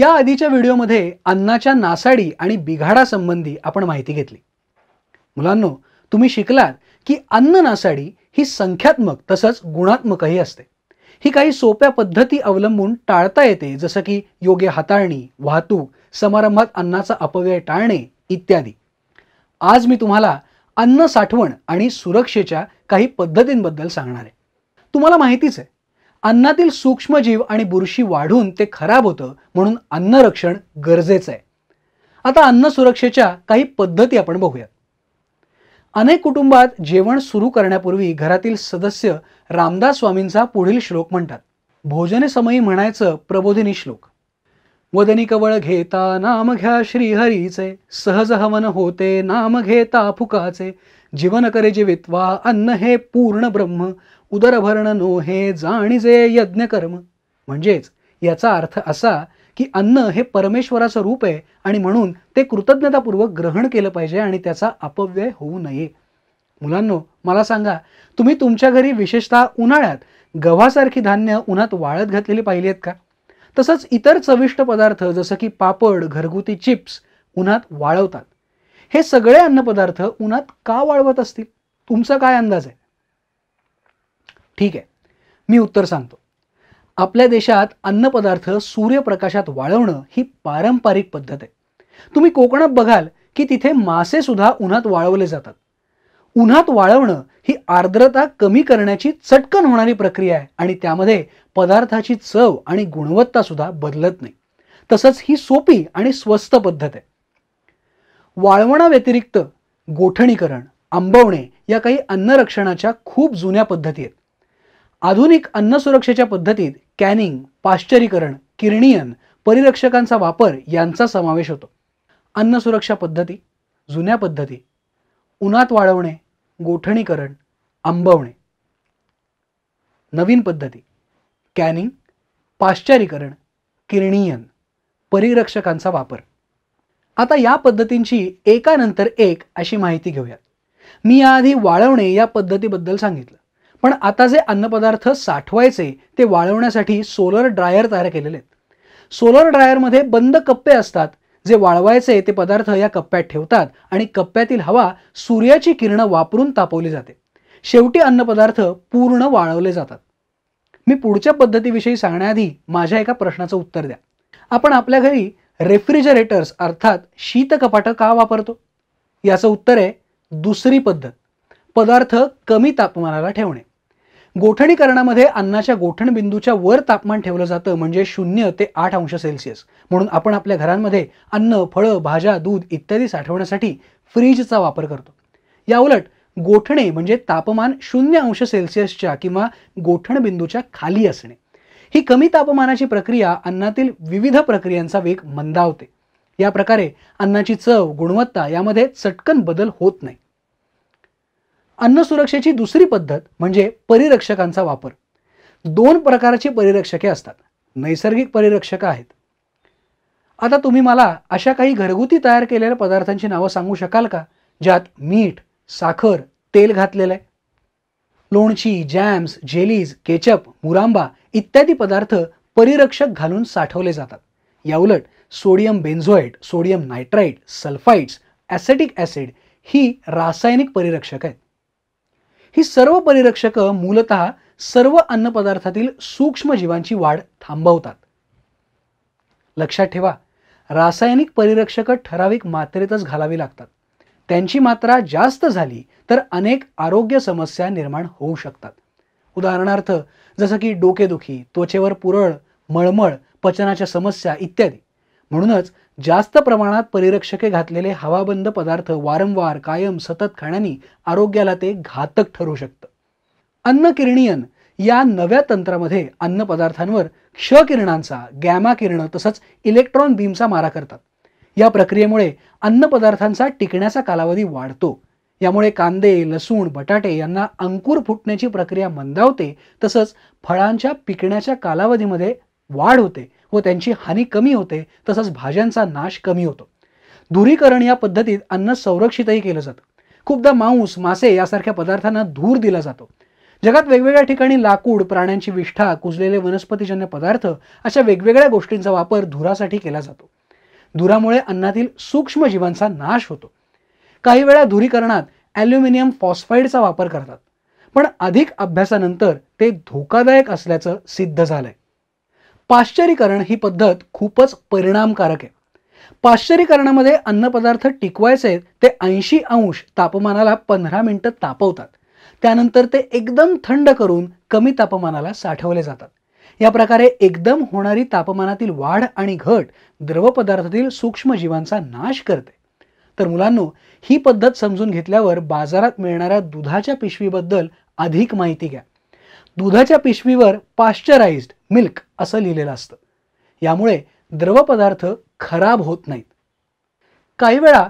या आधीच्या व्हिडिओमध्ये अन्नाच्या नासाडी आणि बिघाडासंबंधी आपण माहिती घेतली मुलांनो तुम्ही शिकलात की अन्न नासाडी ही संख्यात्मक तसंच गुणात्मकही असते ही काही सोप्या पद्धती अवलंबून टाळता येते जसं की योग्य हाताळणी वाहतूक समारंभात अन्नाचा अपव्यय टाळणे इत्यादी आज मी तुम्हाला अन्न साठवण आणि सुरक्षेच्या काही पद्धतींबद्दल सांगणार आहे तुम्हाला माहितीच आहे अन्नातील सूक्ष्मजीव आणि बुरशी वाढून ते खराब होतं म्हणून अन्न रक्षण गरजेचं आहे आता अन्न सुरक्षेच्या काही पद्धती आपण बघूयात अनेक कुटुंबात जेवण सुरू करण्यापूर्वी घरातील सदस्य रामदास स्वामींचा पुढील श्लोक म्हणतात समयी म्हणायचं प्रबोधिनी श्लोक वदनी कवळ घेता नाम घ्या श्रीहरीचे सहज हवन होते नाम घेता फुकाचे जीवन करे जीवित्वा अन्न हे पूर्ण ब्रह्म उदरभरण नोहे जाणीजे यज्ञकर्म म्हणजेच याचा अर्थ असा की अन्न हे परमेश्वराचं रूप आहे आणि म्हणून ते कृतज्ञतापूर्वक ग्रहण केलं पाहिजे आणि त्याचा अपव्यय होऊ नये मुलांनो मला सांगा तुम्ही तुमच्या घरी विशेषतः उन्हाळ्यात गव्हासारखी धान्य उन्हात वाळत घातलेली पाहिली आहेत का तसंच इतर चविष्ट पदार्थ जसं की पापड घरगुती चिप्स उन्हात वाळवतात हे सगळे अन्नपदार्थ उन्हात का वाळवत असतील तुमचा काय अंदाज आहे ठीक आहे मी उत्तर सांगतो आपल्या देशात अन्नपदार्थ सूर्यप्रकाशात वाळवणं ही पारंपरिक पद्धत आहे तुम्ही कोकणात बघाल की तिथे मासे सुद्धा उन्हात वाळवले जातात उन्हात वाळवणं ही आर्द्रता कमी करण्याची चटकन होणारी प्रक्रिया आहे आणि त्यामध्ये पदार्थाची चव आणि गुणवत्ता सुद्धा बदलत नाही तसंच ही सोपी आणि स्वस्त पद्धत आहे वाळवणाव्यतिरिक्त गोठणीकरण आंबवणे या काही अन्नरक्षणाच्या खूप जुन्या पद्धती आहेत आधुनिक अन्न सुरक्षेच्या पद्धतीत कॅनिंग पाश्चरीकरण किरणीयन परिरक्षकांचा वापर यांचा समावेश होतो अन्न सुरक्षा पद्धती जुन्या पद्धती उन्हात वाळवणे गोठणीकरण आंबवणे नवीन पद्धती कॅनिंग पाश्चरीकरण किरणीयन परिरक्षकांचा वापर आता या पद्धतींची एकानंतर एक अशी माहिती घेऊयात मी याआधी वाळवणे या पद्धतीबद्दल सांगितलं पण आता जे अन्नपदार्थ साठवायचे ते वाळवण्यासाठी सोलर ड्रायर तयार केलेले आहेत सोलर ड्रायरमध्ये बंद कप्पे असतात जे वाळवायचे ते पदार्थ या कप्प्यात ठेवतात आणि कप्प्यातील हवा सूर्याची किरणं वापरून तापवली जाते शेवटी अन्नपदार्थ पूर्ण वाळवले जातात मी पुढच्या पद्धतीविषयी सांगण्याआधी माझ्या एका प्रश्नाचं उत्तर द्या आपण आपल्या घरी रेफ्रिजरेटर्स अर्थात शीतकपाटं का वापरतो याचं उत्तर आहे दुसरी पद्धत पदार्थ कमी तापमानाला ठेवणे गोठणीकरणामध्ये अन्नाच्या बिंदूच्या वर तापमान ठेवलं जातं म्हणजे शून्य ते आठ अंश सेल्सिअस म्हणून आपण आपल्या घरांमध्ये अन्न फळं भाज्या दूध इत्यादी साठवण्यासाठी फ्रीजचा वापर करतो याउलट गोठणे म्हणजे तापमान शून्य अंश सेल्सिअसच्या किंवा गोठणबिंदूच्या खाली असणे ही कमी तापमानाची प्रक्रिया अन्नातील विविध प्रक्रियांचा वेग मंदावते या प्रकारे अन्नाची चव गुणवत्ता यामध्ये चटकन बदल होत नाही अन्न सुरक्षेची दुसरी पद्धत म्हणजे परिरक्षकांचा वापर दोन प्रकारची परिरक्षके असतात नैसर्गिक परिरक्षक आहेत आता तुम्ही मला अशा काही घरगुती तयार केलेल्या पदार्थांची नावं सांगू शकाल का ज्यात मीठ साखर तेल घातलेलं आहे लोणची जॅम्स जेलीज केचप मुरांबा इत्यादी पदार्थ परिरक्षक घालून साठवले जातात याउलट sodium benzoate sodium nitrite sulphites acetic acid ही रासायनिक परिरक्षक आहेत ही सर्व परिरक्षक मूलत सर्व अन्नपदार्थातील सूक्ष्म जीवांची वाढ थांबवतात लक्षात ठेवा रासायनिक परिरक्षक ठराविक मात्रेतच घालावी लागतात त्यांची मात्रा जास्त झाली तर अनेक आरोग्य समस्या निर्माण होऊ शकतात उदाहरणार्थ जसं की डोकेदुखी त्वचेवर पुरळ मळमळ पचनाच्या समस्या इत्यादी म्हणूनच जास्त प्रमाणात परिरक्षके घातलेले हवाबंद पदार्थ वारंवार कायम सतत खाण्याने आरोग्याला ते घातक ठरू शकतं अन्न किरणियन या नव्या तंत्रामध्ये अन्न पदार्थांवर क्ष किरणांचा गॅमा किरण तसंच इलेक्ट्रॉन बीमचा मारा करतात या प्रक्रियेमुळे अन्न पदार्थांचा टिकण्याचा कालावधी वाढतो यामुळे कांदे लसूण बटाटे यांना अंकुर फुटण्याची प्रक्रिया मंदावते तसंच फळांच्या पिकण्याच्या कालावधीमध्ये वाढ होते व त्यांची हानी कमी होते तसंच भाज्यांचा नाश कमी होतो धुरीकरण या पद्धतीत अन्न संरक्षितही केलं जातं खूपदा मांस मासे यासारख्या पदार्थांना धूर दिला जातो जगात वेगवेगळ्या ठिकाणी लाकूड प्राण्यांची विष्ठा कुजलेले वनस्पतीजन्य पदार्थ अशा वेगवेगळ्या गोष्टींचा वापर धुरासाठी केला जातो धुरामुळे अन्नातील सूक्ष्म जीवांचा नाश होतो काही वेळा धुरीकरणात ॲल्युमिनियम फॉस्फाईडचा वापर करतात पण अधिक अभ्यासानंतर ते धोकादायक असल्याचं सिद्ध झालंय पाश्चरीकरण ही पद्धत खूपच परिणामकारक आहे पाश्चरीकरणामध्ये अन्नपदार्थ टिकवायचे ते ऐंशी अंश तापमानाला पंधरा मिनटं तापवतात त्यानंतर ते एकदम थंड करून कमी तापमानाला साठवले जातात या प्रकारे एकदम होणारी तापमानातील वाढ आणि घट द्रवपदार्थातील सूक्ष्मजीवांचा नाश करते तर मुलांनो ही पद्धत समजून घेतल्यावर बाजारात मिळणाऱ्या दुधाच्या पिशवीबद्दल अधिक माहिती घ्या दुधाच्या पिशवीवर पाश्चराइज्ड मिल्क असं लिहिलेलं असतं यामुळे द्रवपदार्थ खराब होत नाहीत काही वेळा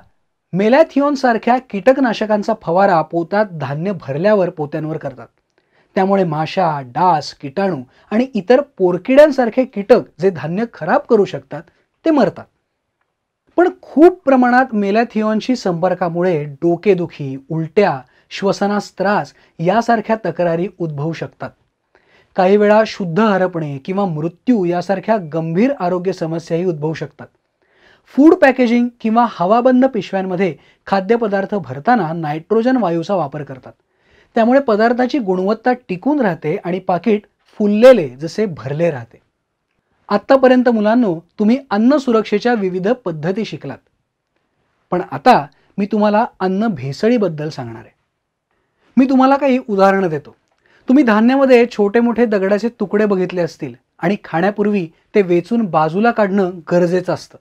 सारख्या कीटकनाशकांचा फवारा पोतात धान्य भरल्यावर पोत्यांवर करतात त्यामुळे माशा डास किटाणू आणि इतर पोरकिड्यांसारखे कीटक जे धान्य खराब करू शकतात ते मरतात पण खूप प्रमाणात मेलॅथिओनशी संपर्कामुळे डोकेदुखी उलट्या श्वसनास त्रास यासारख्या तक्रारी उद्भवू शकतात काही वेळा शुद्ध हरपणे किंवा मृत्यू यासारख्या गंभीर आरोग्य समस्याही उद्भवू शकतात फूड पॅकेजिंग किंवा हवाबंद पिशव्यांमध्ये खाद्यपदार्थ भरताना नायट्रोजन वायूचा वापर करतात त्यामुळे पदार्थाची गुणवत्ता टिकून राहते आणि पाकिट फुललेले जसे भरले राहते आत्तापर्यंत मुलांनो तुम्ही अन्न सुरक्षेच्या विविध पद्धती शिकलात पण आता मी तुम्हाला अन्न भेसळीबद्दल सांगणार आहे मी तुम्हाला काही उदाहरणं देतो तुम्ही धान्यामध्ये छोटे मोठे दगडाचे तुकडे बघितले असतील आणि खाण्यापूर्वी ते वेचून बाजूला काढणं गरजेचं असतं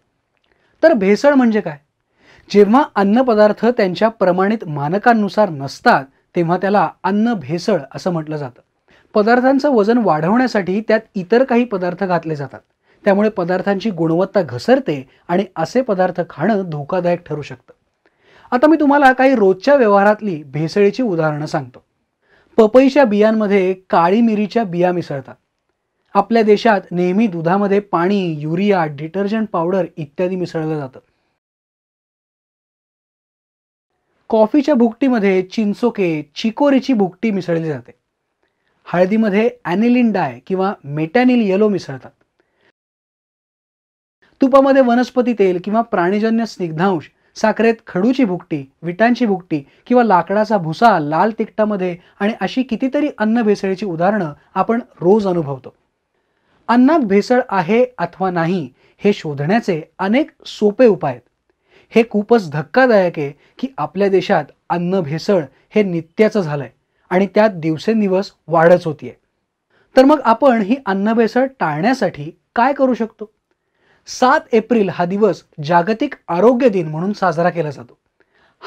तर भेसळ म्हणजे काय जेव्हा अन्नपदार्थ त्यांच्या प्रमाणित मानकांनुसार नसतात तेव्हा त्याला अन्न भेसळ असं म्हटलं जातं पदार्थांचं वजन वाढवण्यासाठी त्यात इतर काही पदार्थ घातले जातात त्यामुळे पदार्थांची गुणवत्ता घसरते आणि असे पदार्थ खाणं धोकादायक ठरू शकतं आता मी तुम्हाला काही रोजच्या व्यवहारातली भेसळीची उदाहरणं सांगतो पपईच्या बियांमध्ये काळी मिरीच्या बिया मिसळतात आपल्या देशात नेहमी दुधामध्ये पाणी युरिया डिटर्जंट पावडर इत्यादी मिसळलं जातं कॉफीच्या भुकटीमध्ये चिंचोके चिकोरीची भुकटी मिसळली जाते हळदीमध्ये ॲनिलिन डाय किंवा मेटॅनिल येलो मिसळतात तुपामध्ये वनस्पती तेल किंवा प्राणीजन्य स्निग्धांश साखरेत खडूची भुकटी विटांची भुकटी किंवा लाकडाचा भुसा लाल तिकटामध्ये आणि अशी कितीतरी अन्न भेसळीची उदाहरणं आपण रोज अनुभवतो अन्नात भेसळ आहे अथवा नाही हे शोधण्याचे अनेक सोपे उपाय आहेत हे खूपच धक्कादायक आहे की आपल्या देशात अन्न भेसळ हे नित्याचं झालंय आणि त्यात दिवसेंदिवस वाढच होतीये तर मग आपण ही अन्न भेसळ टाळण्यासाठी काय करू शकतो सात एप्रिल हा दिवस जागतिक आरोग्य दिन म्हणून साजरा केला जातो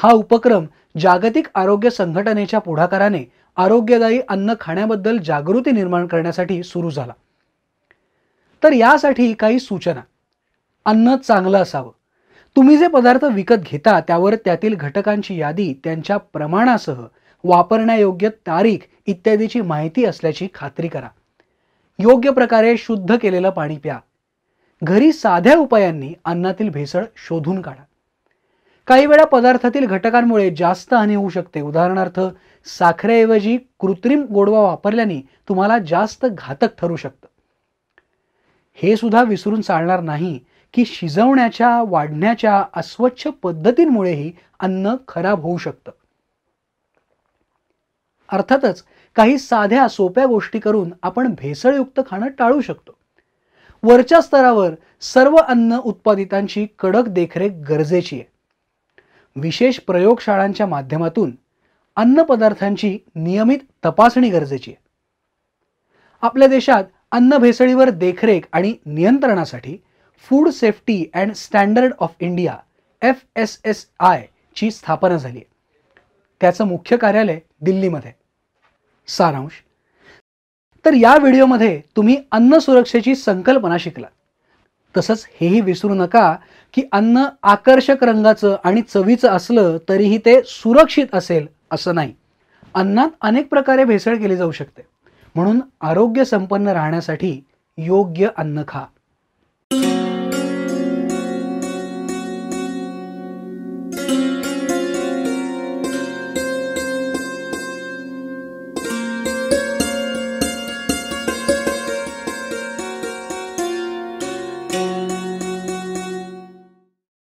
हा उपक्रम जागतिक आरोग्य संघटनेच्या पुढाकाराने आरोग्यदायी अन्न खाण्याबद्दल जागृती निर्माण करण्यासाठी सुरू झाला तर यासाठी काही सूचना अन्न चांगलं असावं तुम्ही जे पदार्थ विकत घेता त्यावर त्यातील घटकांची यादी त्यांच्या प्रमाणासह वापरण्यायोग्य तारीख इत्यादीची माहिती असल्याची खात्री करा योग्य प्रकारे शुद्ध केलेलं पाणी प्या घरी साध्या उपायांनी अन्नातील भेसळ शोधून काढा काही वेळा पदार्थातील घटकांमुळे जास्त हानी होऊ शकते उदाहरणार्थ साखरेऐवजी कृत्रिम गोडवा वापरल्याने तुम्हाला जास्त घातक ठरू शकतं हे सुद्धा विसरून चालणार नाही की शिजवण्याच्या वाढण्याच्या अस्वच्छ पद्धतींमुळेही अन्न खराब होऊ शकतं अर्थातच काही साध्या सोप्या गोष्टी करून आपण भेसळयुक्त खाणं टाळू शकतो वरच्या स्तरावर सर्व अन्न उत्पादितांची कडक देखरेख गरजेची आहे विशेष प्रयोगशाळांच्या माध्यमातून अन्न पदार्थांची नियमित तपासणी गरजेची आहे आपल्या देशात अन्न भेसळीवर देखरेख आणि नियंत्रणासाठी food safety and standard of India F S S I ची स्थापना झाली आहे त्याचं मुख्य कार्यालय दिल्लीमध्ये सारांश तर या व्हिडिओमध्ये तुम्ही अन्न सुरक्षेची संकल्पना शिकलात तसंच हेही विसरू नका की अन्न आकर्षक रंगाचं आणि चवीचं असलं तरीही ते सुरक्षित असेल असं नाही अन्नात अनेक प्रकारे भेसळ केली जाऊ शकते म्हणून आरोग्य संपन्न राहण्यासाठी योग्य अन्न खा